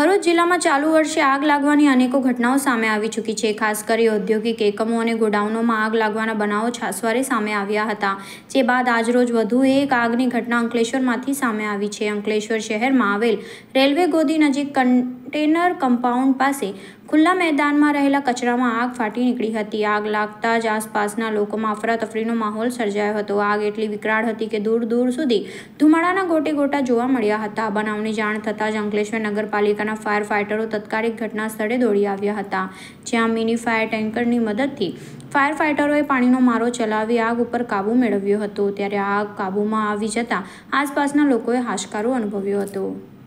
ભરૂચ જિલ્લામાં ચાલુ વર્ષે આગ લાગવાની અનેકો ઘટનાઓ સામે આવી ચૂકી છે ખાસ કરી ઔદ્યોગિક એકમો અને ગોડાઉનોમાં આગ લાગવાના બનાવો છાસવારે સામે આવ્યા હતા જે બાદ આજરોજ વધુ એક આગની ઘટના અંકલેશ્વરમાંથી સામે આવી છે અંકલેશ્વર શહેરમાં આવેલ રેલવે ગોદી નજીક કન્ટેનર કમ્પાઉન્ડ પાસે ખુલ્લા મેદાનમાં રહેલા કચરામાં આગ ફાટી નીકળી હતી આગ લાગતા જ આસપાસના લોકોમાં અફરાતફરીનો માહોલ સર્જાયો હતો આગ એટલી વિકરાળ હતી કે દૂર દૂર સુધી ધુમાડાના ગોટે ગોટા જોવા મળ્યા હતા બનાવની જાણ થતાં જ અંકલેશ્વર નગરપાલિકાના જિલ્લાના ફાયર ફાઇટરો તત્કાલિક ઘટના સ્થળે દોડી આવ્યા હતા જ્યાં મિની ફાયર ટેન્કરની મદદથી ફાયર ફાઇટરોએ પાણીનો મારો ચલાવી આગ ઉપર કાબુ મેળવ્યો હતો ત્યારે આગ કાબુમાં આવી જતાં આસપાસના લોકોએ હાશકારો અનુભવ્યો હતો